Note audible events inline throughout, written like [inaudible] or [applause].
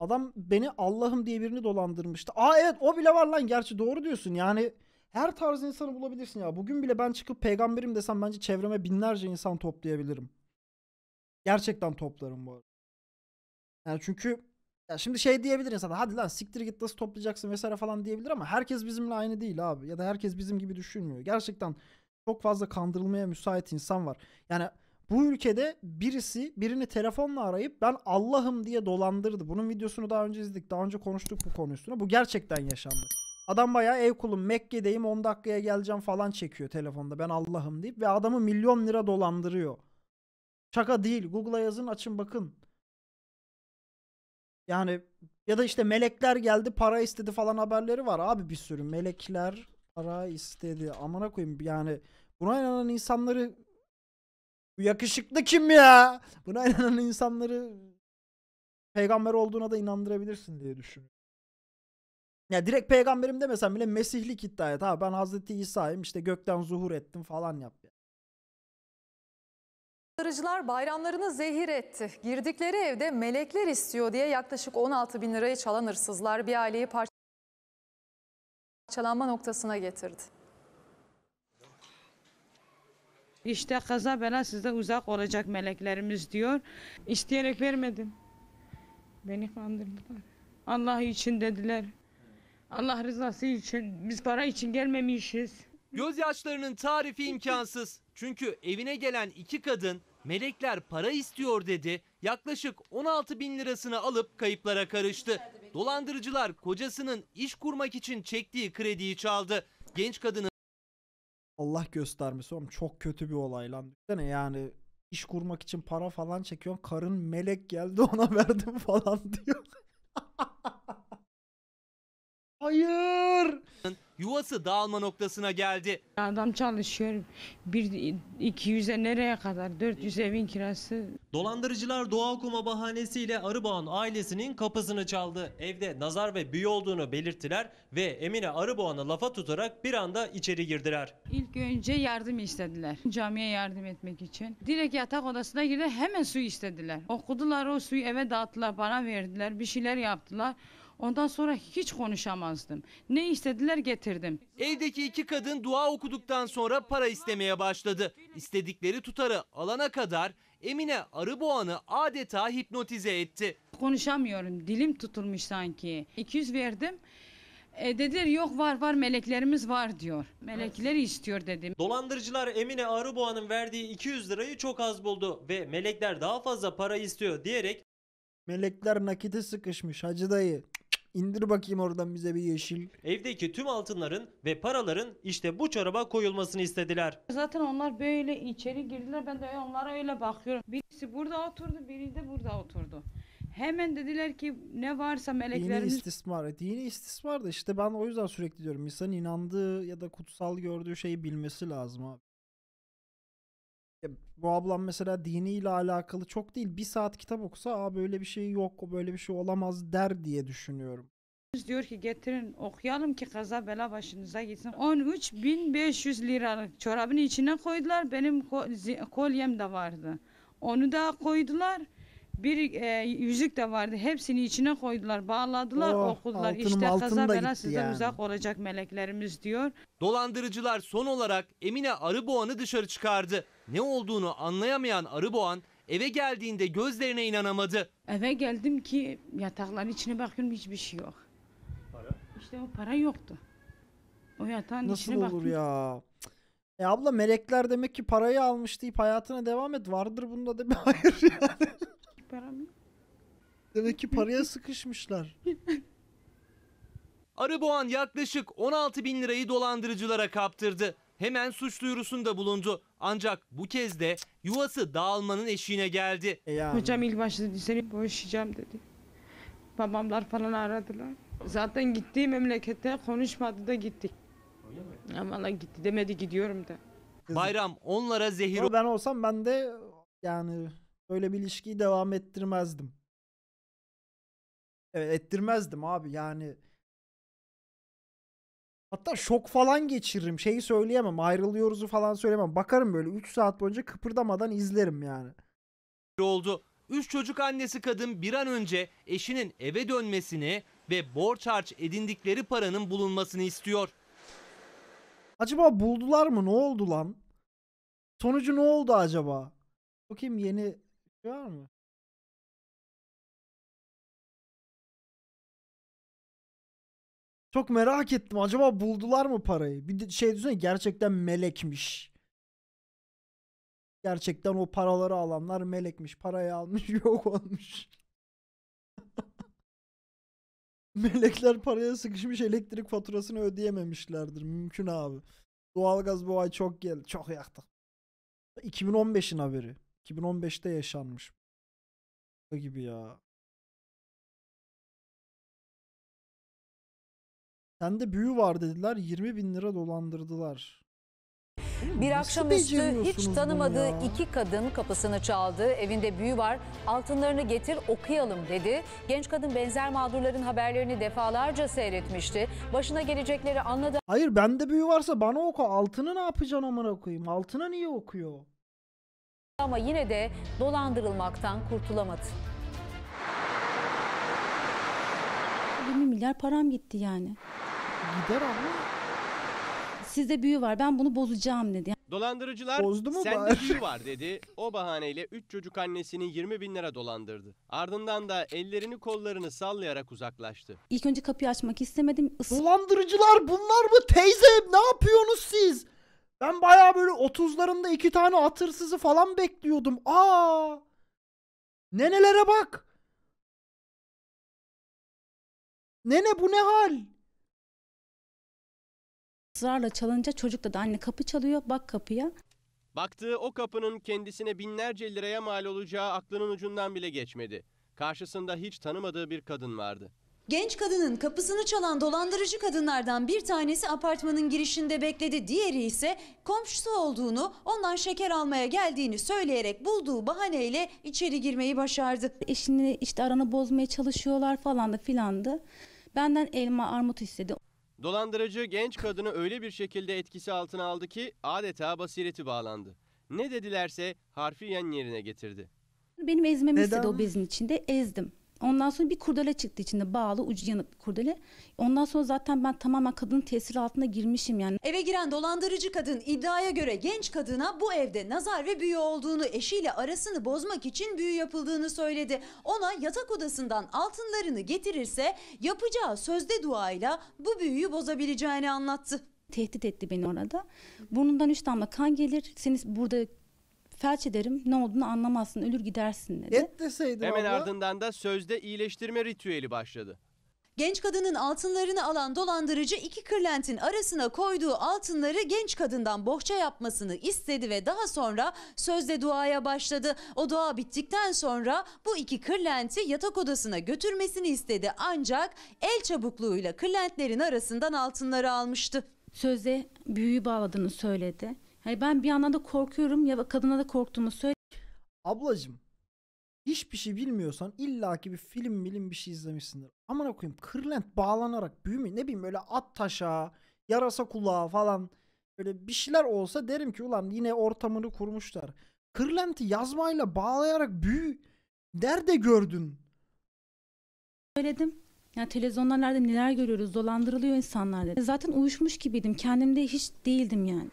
Adam beni Allah'ım diye birini dolandırmıştı. Aa evet o bile var lan gerçi doğru diyorsun. Yani her tarz insanı bulabilirsin ya. Bugün bile ben çıkıp peygamberim desem bence çevreme binlerce insan toplayabilirim. Gerçekten toplarım bu arada. Yani çünkü ya şimdi şey diyebilir insan hadi lan siktir git nasıl toplayacaksın vesaire falan diyebilir ama herkes bizimle aynı değil abi. Ya da herkes bizim gibi düşünmüyor. Gerçekten çok fazla kandırılmaya müsait insan var. Yani bu ülkede birisi birini telefonla arayıp ben Allah'ım diye dolandırdı. Bunun videosunu daha önce izledik. Daha önce konuştuk bu konu üstüne. Bu gerçekten yaşandı. Adam bayağı ev kulum Mekke'deyim 10 dakikaya geleceğim falan çekiyor telefonda ben Allah'ım deyip ve adamı milyon lira dolandırıyor. Şaka değil. Google'a yazın açın bakın. Yani ya da işte melekler geldi para istedi falan haberleri var abi bir sürü melekler para istedi amına koyayım yani buna inanan insanları bu yakışıklı kim ya? Buna inanan insanları peygamber olduğuna da inandırabilirsin diye düşünüyorum. Ya direkt peygamberim demesen bile mesihlik iddia et. Ha ben Hazreti İsa'yım işte gökten zuhur ettim falan yap. Ya. Kaldırıcılar bayramlarını zehir etti. Girdikleri evde melekler istiyor diye yaklaşık 16 bin lirayı çalan hırsızlar bir aileyi parçalanma noktasına getirdi. İşte kaza bela size uzak olacak meleklerimiz diyor. İsteyerek vermedim. Beni kandırdılar. Allah için dediler. Allah rızası için. Biz para için gelmemişiz. Gözyaşlarının tarifi imkansız. Çünkü evine gelen iki kadın melekler para istiyor dedi. Yaklaşık 16 bin lirasını alıp kayıplara karıştı. Dolandırıcılar kocasının iş kurmak için çektiği krediyi çaldı. Genç kadının Allah göstermesi oğlum çok kötü bir olay lan. Düşünsene yani iş kurmak için para falan çekiyorsun. Karın melek geldi [laughs] ona verdim falan diyor. [laughs] Hayır yuvası dağılma noktasına geldi. Adam çalışıyor. Bir 200'e nereye kadar? 400 evin kirası. Dolandırıcılar doğal kuma bahanesiyle Arıboğan ailesinin kapısını çaldı. Evde nazar ve büyü olduğunu belirttiler ve Emine Arıboğan'ı lafa tutarak bir anda içeri girdiler. İlk önce yardım istediler. Camiye yardım etmek için. Direkt yatak odasına girdi hemen su istediler. Okudular o suyu eve dağıttılar, bana verdiler, bir şeyler yaptılar. Ondan sonra hiç konuşamazdım. Ne istediler getirdim. Evdeki iki kadın dua okuduktan sonra para istemeye başladı. İstedikleri tutarı alana kadar Emine Arıboğan'ı adeta hipnotize etti. Konuşamıyorum. Dilim tutulmuş sanki. 200 verdim. E dediler yok var var meleklerimiz var diyor. Melekleri istiyor dedim. Dolandırıcılar Emine Arıboğa'nın verdiği 200 lirayı çok az buldu ve melekler daha fazla para istiyor diyerek Melekler nakite sıkışmış hacı dayı. İndir bakayım oradan bize bir yeşil. Evdeki tüm altınların ve paraların işte bu çoraba koyulmasını istediler. Zaten onlar böyle içeri girdiler. Ben de onlara öyle bakıyorum. Birisi burada oturdu, biri de burada oturdu. Hemen dediler ki ne varsa meleklerimiz... Dini istismar. Dini istismar da işte ben o yüzden sürekli diyorum. İnsanın inandığı ya da kutsal gördüğü şeyi bilmesi lazım abi bu ablam mesela diniyle alakalı çok değil. Bir saat kitap okusa Aa, böyle bir şey yok, böyle bir şey olamaz der diye düşünüyorum. Diyor ki getirin okuyalım ki kaza bela başınıza gitsin. 13.500 liralık çorabın içine koydular. Benim kolyem de vardı. Onu da koydular bir e, yüzük de vardı. Hepsini içine koydular, bağladılar, Oh, okudular. altınım İşte altın kaza bela sizden yani. uzak olacak meleklerimiz diyor. Dolandırıcılar son olarak Emine Arıboğan'ı dışarı çıkardı. Ne olduğunu anlayamayan Arıboğan eve geldiğinde gözlerine inanamadı. Eve geldim ki yatakların içine bakıyorum hiçbir şey yok. Para? İşte o para yoktu. O yatağın Nasıl içine olur baktım. ya? E abla melekler demek ki parayı almış deyip hayatına devam et. Vardır bunda da bir hayır yani param Demek ki paraya [laughs] sıkışmışlar. Arıboğan yaklaşık 16 bin lirayı dolandırıcılara kaptırdı. Hemen suç duyurusunda bulundu. Ancak bu kez de yuvası dağılmanın eşiğine geldi. E yani. Hocam ilk başta seni boşayacağım dedi. Babamlar falan aradılar. Zaten gittiği memlekette konuşmadı da gittik. Ama gitti demedi gidiyorum da. Bayram onlara zehir... Ama ben olsam ben de yani böyle bir ilişkiyi devam ettirmezdim. Evet ettirmezdim abi yani. Hatta şok falan geçiririm. Şeyi söyleyemem. Ayrılıyoruz'u falan söyleyemem. Bakarım böyle 3 saat boyunca kıpırdamadan izlerim yani. oldu. Üç çocuk annesi kadın bir an önce eşinin eve dönmesini ve borç harç edindikleri paranın bulunmasını istiyor. Acaba buldular mı? Ne oldu lan? Sonucu ne oldu acaba? Bakayım yeni Var mı? Çok merak ettim. Acaba buldular mı parayı? Bir de şey düşünsene gerçekten melekmiş. Gerçekten o paraları alanlar melekmiş. Parayı almış [laughs] yok olmuş. Melekler paraya sıkışmış elektrik faturasını ödeyememişlerdir. Mümkün abi. Doğalgaz bu ay çok geldi. Çok yaktı. 2015'in haberi. 2015'te yaşanmış. Bu gibi ya. Sende büyü var dediler. 20 bin lira dolandırdılar. Bir Nasıl akşamüstü hiç tanımadığı iki kadın kapısını çaldı. Evinde büyü var. Altınlarını getir okuyalım dedi. Genç kadın benzer mağdurların haberlerini defalarca seyretmişti. Başına gelecekleri anladı. Hayır bende büyü varsa bana oku. Altını ne yapacaksın amına koyayım? Altına niye okuyor? ama yine de dolandırılmaktan kurtulamadı. 20 milyar param gitti yani. Gider ama. Sizde büyü var ben bunu bozacağım dedi. Dolandırıcılar Bozdu mu sende bari? büyü var dedi. O bahaneyle 3 çocuk annesini 20 bin lira dolandırdı. Ardından da ellerini kollarını sallayarak uzaklaştı. İlk önce kapıyı açmak istemedim. Dolandırıcılar bunlar mı? Teyze ne yapıyorsunuz siz? Ben baya böyle 30'larında iki tane atırsızı falan bekliyordum. Aa! Nenelere bak. Nene bu ne hal? Israrla çalınca çocuk da anne kapı çalıyor bak kapıya. Baktığı o kapının kendisine binlerce liraya mal olacağı aklının ucundan bile geçmedi. Karşısında hiç tanımadığı bir kadın vardı. Genç kadının kapısını çalan dolandırıcı kadınlardan bir tanesi apartmanın girişinde bekledi. Diğeri ise komşusu olduğunu, ondan şeker almaya geldiğini söyleyerek bulduğu bahaneyle içeri girmeyi başardı. Eşini işte aranı bozmaya çalışıyorlar falan da filandı. Benden elma armut istedi. Dolandırıcı genç kadını öyle bir şekilde etkisi altına aldı ki adeta basireti bağlandı. Ne dedilerse harfiyen yerine getirdi. Benim ezmemi Neden? istedi o bezin içinde ezdim. Ondan sonra bir kurdele çıktı içinde bağlı ucu yanık bir kurdele. Ondan sonra zaten ben tamamen kadının tesiri altına girmişim yani. Eve giren dolandırıcı kadın iddiaya göre genç kadına bu evde nazar ve büyü olduğunu eşiyle arasını bozmak için büyü yapıldığını söyledi. Ona yatak odasından altınlarını getirirse yapacağı sözde duayla bu büyüyü bozabileceğini anlattı. Tehdit etti beni orada. Burnundan üç damla kan gelir. Seni burada felç ederim ne olduğunu anlamazsın ölür gidersin dedi. Et deseydin Hemen abla. ardından da sözde iyileştirme ritüeli başladı. Genç kadının altınlarını alan dolandırıcı iki kırlentin arasına koyduğu altınları genç kadından bohça yapmasını istedi ve daha sonra sözde duaya başladı. O dua bittikten sonra bu iki kırlenti yatak odasına götürmesini istedi ancak el çabukluğuyla kırlentlerin arasından altınları almıştı. Sözde büyüyü bağladığını söyledi. Hani ben bir yandan da korkuyorum ya kadına da korktuğumu söyle. Ablacım hiçbir şey bilmiyorsan illaki bir film bilim bir şey izlemişsindir. Aman koyayım kırlent bağlanarak büyüme ne bileyim böyle at taşa yarasa kulağı falan böyle bir şeyler olsa derim ki ulan yine ortamını kurmuşlar. Kırlenti yazmayla bağlayarak büyü nerede gördün? Söyledim. Yani televizyonlarda neler görüyoruz dolandırılıyor insanlar dedi. Zaten uyuşmuş gibiydim kendimde hiç değildim yani.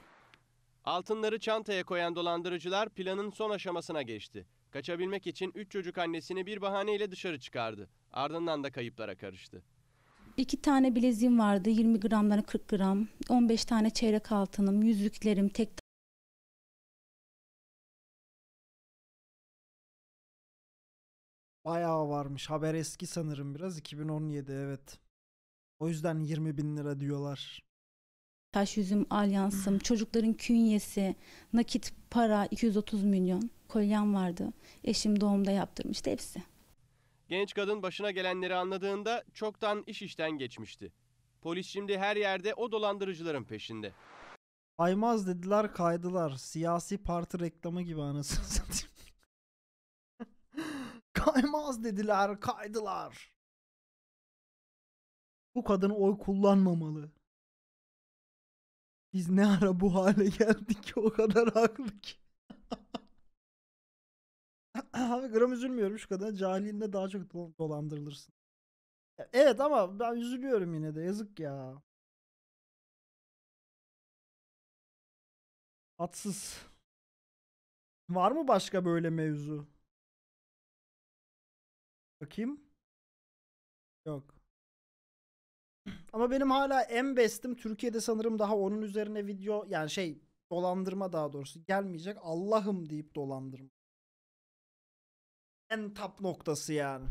Altınları çantaya koyan dolandırıcılar planın son aşamasına geçti. Kaçabilmek için üç çocuk annesini bir bahaneyle dışarı çıkardı. Ardından da kayıplara karıştı. İki tane bileziğim vardı 20 gramlara 40 gram. 15 tane çeyrek altınım, yüzüklerim, tek Bayağı varmış. Haber eski sanırım biraz. 2017 evet. O yüzden 20 bin lira diyorlar. Taş yüzüm, alyansım, hmm. çocukların künyesi, nakit para 230 milyon, kolyem vardı. Eşim doğumda yaptırmıştı hepsi. Genç kadın başına gelenleri anladığında çoktan iş işten geçmişti. Polis şimdi her yerde o dolandırıcıların peşinde. Aymaz dediler kaydılar. Siyasi parti reklamı gibi anasını [laughs] satayım. [laughs] Kaymaz dediler kaydılar. Bu kadın oy kullanmamalı. Biz ne ara bu hale geldik ki o kadar haklı ki. [laughs] Abi gram üzülmüyorum şu kadar. Cahilinde daha çok dolandırılırsın. Evet ama ben üzülüyorum yine de yazık ya. Atsız. Var mı başka böyle mevzu? Bakayım. Yok. Ama benim hala en bestim Türkiye'de sanırım daha onun üzerine video yani şey dolandırma daha doğrusu gelmeyecek. Allah'ım deyip dolandırma. En tap noktası yani.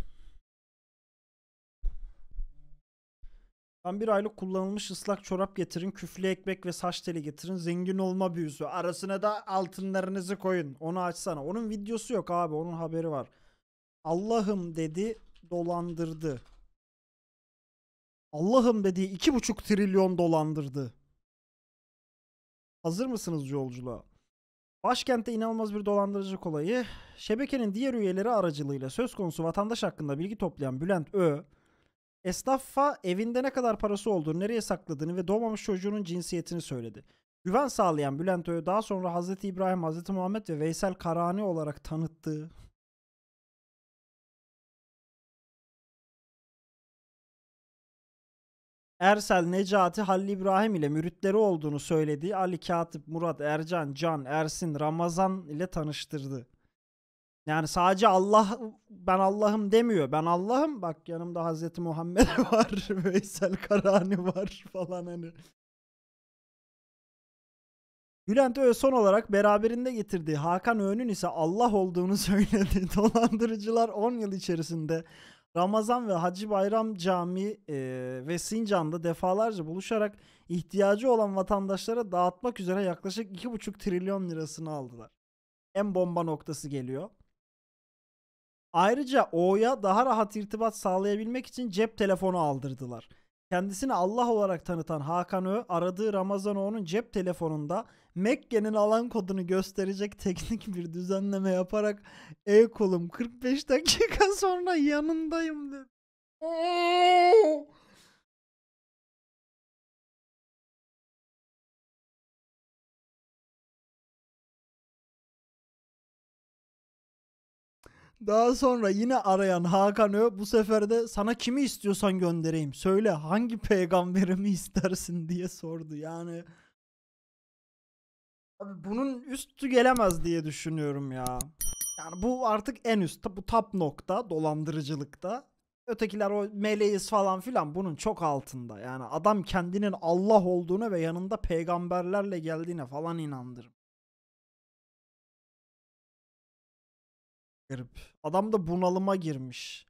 Ben bir aylık kullanılmış ıslak çorap getirin, küflü ekmek ve saç teli getirin, zengin olma büyüsü. Arasına da altınlarınızı koyun. Onu açsana. Onun videosu yok abi, onun haberi var. Allah'ım dedi, dolandırdı. Allah'ım dediği iki buçuk trilyon dolandırdı. Hazır mısınız yolculuğa? Başkentte inanılmaz bir dolandırıcılık olayı. Şebekenin diğer üyeleri aracılığıyla söz konusu vatandaş hakkında bilgi toplayan Bülent Ö, esnafa evinde ne kadar parası olduğunu, nereye sakladığını ve doğmamış çocuğunun cinsiyetini söyledi. Güven sağlayan Bülent Ö daha sonra Hz. İbrahim, Hz. Muhammed ve Veysel Karani olarak tanıttığı Ersel Necati Halil İbrahim ile müritleri olduğunu söylediği Ali Katip, Murat, Ercan, Can, Ersin, Ramazan ile tanıştırdı. Yani sadece Allah ben Allah'ım demiyor. Ben Allah'ım bak yanımda Hazreti Muhammed [laughs] var, Veysel Karani var falan hani. Bülent Öğe son olarak beraberinde getirdiği Hakan Öğün'ün ise Allah olduğunu [laughs] söyledi. Dolandırıcılar 10 yıl içerisinde Ramazan ve Hacı Bayram Camii e, ve Sincan'da defalarca buluşarak ihtiyacı olan vatandaşlara dağıtmak üzere yaklaşık 2,5 trilyon lirasını aldılar. En bomba noktası geliyor. Ayrıca O'ya daha rahat irtibat sağlayabilmek için cep telefonu aldırdılar. Kendisini Allah olarak tanıtan Hakan Ö aradığı Ramazan O'nun cep telefonunda Mekke'nin alan kodunu gösterecek teknik bir düzenleme yaparak ey kolum 45 dakika sonra yanındayım dedi. Daha sonra yine arayan Hakan Ö bu sefer de sana kimi istiyorsan göndereyim. Söyle hangi peygamberimi istersin diye sordu. Yani Abi bunun üstü gelemez diye düşünüyorum ya. Yani bu artık en üst, bu tap nokta dolandırıcılıkta. Ötekiler o meleğiz falan filan bunun çok altında. Yani adam kendinin Allah olduğunu ve yanında peygamberlerle geldiğine falan inandırım. Garip. Adam da bunalıma girmiş.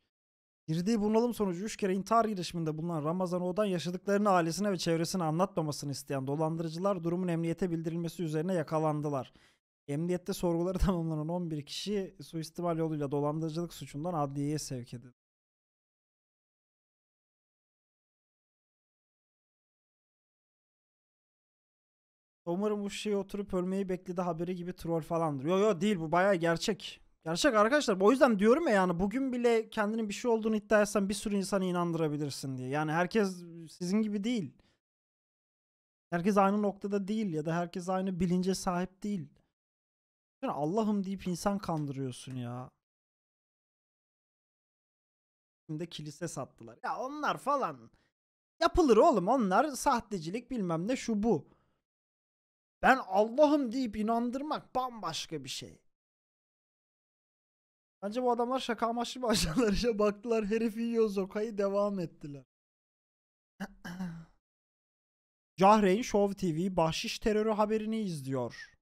Girdiği bunalım sonucu 3 kere intihar girişiminde bulunan Ramazan O'dan yaşadıklarını ailesine ve çevresine anlatmamasını isteyen dolandırıcılar durumun emniyete bildirilmesi üzerine yakalandılar. Emniyette sorguları [laughs] tamamlanan 11 kişi suistimal yoluyla dolandırıcılık suçundan adliyeye sevk edildi. Umarım bu şey oturup ölmeyi bekledi haberi gibi troll falandır. Yo yo değil bu bayağı gerçek. Gerçek arkadaşlar o yüzden diyorum ya yani bugün bile kendinin bir şey olduğunu iddia etsen bir sürü insanı inandırabilirsin diye. Yani herkes sizin gibi değil. Herkes aynı noktada değil ya da herkes aynı bilince sahip değil. Yani Allah'ım deyip insan kandırıyorsun ya. Şimdi kilise sattılar. Ya onlar falan yapılır oğlum onlar sahtecilik bilmem ne şu bu. Ben Allah'ım deyip inandırmak bambaşka bir şey. Bence bu adamlar şaka amaçlı başladılar işe [laughs] baktılar herif yiyor Zoka'yı devam ettiler. [clears throat] Cahreyn Show TV bahşiş terörü haberini izliyor.